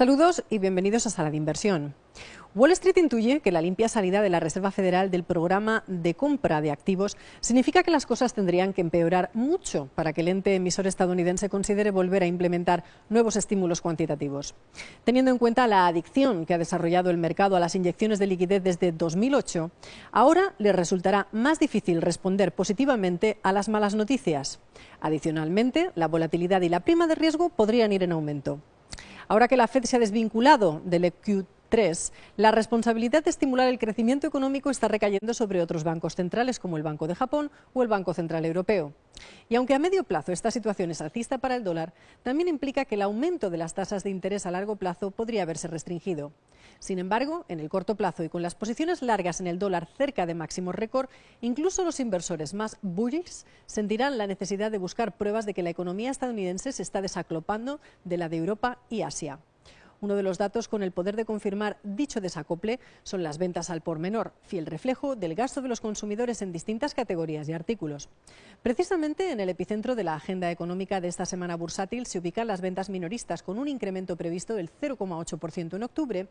Saludos y bienvenidos a Sala de Inversión. Wall Street intuye que la limpia salida de la Reserva Federal del programa de compra de activos significa que las cosas tendrían que empeorar mucho para que el ente emisor estadounidense considere volver a implementar nuevos estímulos cuantitativos. Teniendo en cuenta la adicción que ha desarrollado el mercado a las inyecciones de liquidez desde 2008, ahora le resultará más difícil responder positivamente a las malas noticias. Adicionalmente, la volatilidad y la prima de riesgo podrían ir en aumento. Ahora que la Fed se ha desvinculado del EQ 3. La responsabilidad de estimular el crecimiento económico está recayendo sobre otros bancos centrales como el Banco de Japón o el Banco Central Europeo. Y aunque a medio plazo esta situación es alcista para el dólar, también implica que el aumento de las tasas de interés a largo plazo podría haberse restringido. Sin embargo, en el corto plazo y con las posiciones largas en el dólar cerca de máximo récord, incluso los inversores más bullish sentirán la necesidad de buscar pruebas de que la economía estadounidense se está desaclopando de la de Europa y Asia. Uno de los datos con el poder de confirmar dicho desacople son las ventas al por menor, fiel reflejo del gasto de los consumidores en distintas categorías y artículos. Precisamente en el epicentro de la agenda económica de esta semana bursátil se ubican las ventas minoristas con un incremento previsto del 0,8% en octubre,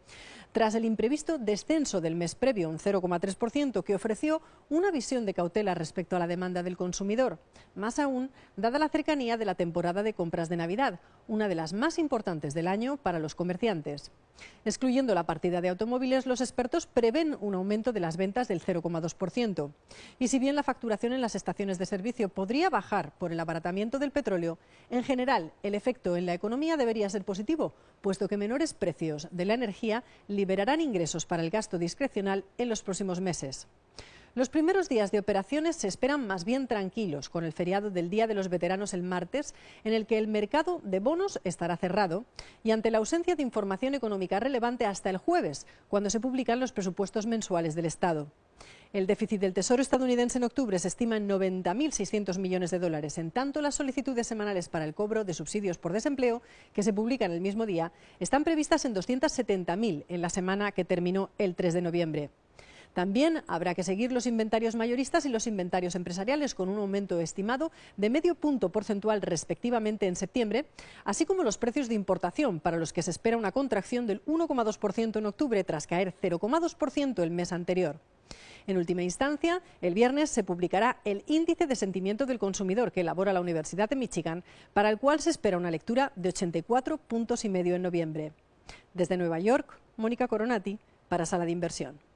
tras el imprevisto descenso del mes previo, un 0,3%, que ofreció una visión de cautela respecto a la demanda del consumidor, más aún dada la cercanía de la temporada de compras de Navidad, una de las más importantes del año para los comerciantes Excluyendo la partida de automóviles, los expertos prevén un aumento de las ventas del 0,2%. Y si bien la facturación en las estaciones de servicio podría bajar por el abaratamiento del petróleo, en general el efecto en la economía debería ser positivo, puesto que menores precios de la energía liberarán ingresos para el gasto discrecional en los próximos meses. Los primeros días de operaciones se esperan más bien tranquilos, con el feriado del Día de los Veteranos el martes, en el que el mercado de bonos estará cerrado, y ante la ausencia de información económica relevante hasta el jueves, cuando se publican los presupuestos mensuales del Estado. El déficit del Tesoro estadounidense en octubre se estima en 90.600 millones de dólares. En tanto, las solicitudes semanales para el cobro de subsidios por desempleo, que se publican el mismo día, están previstas en 270.000 en la semana que terminó el 3 de noviembre. También habrá que seguir los inventarios mayoristas y los inventarios empresariales con un aumento estimado de medio punto porcentual respectivamente en septiembre, así como los precios de importación, para los que se espera una contracción del 1,2% en octubre tras caer 0,2% el mes anterior. En última instancia, el viernes se publicará el Índice de Sentimiento del Consumidor que elabora la Universidad de Michigan, para el cual se espera una lectura de 84 puntos y medio en noviembre. Desde Nueva York, Mónica Coronati para Sala de Inversión.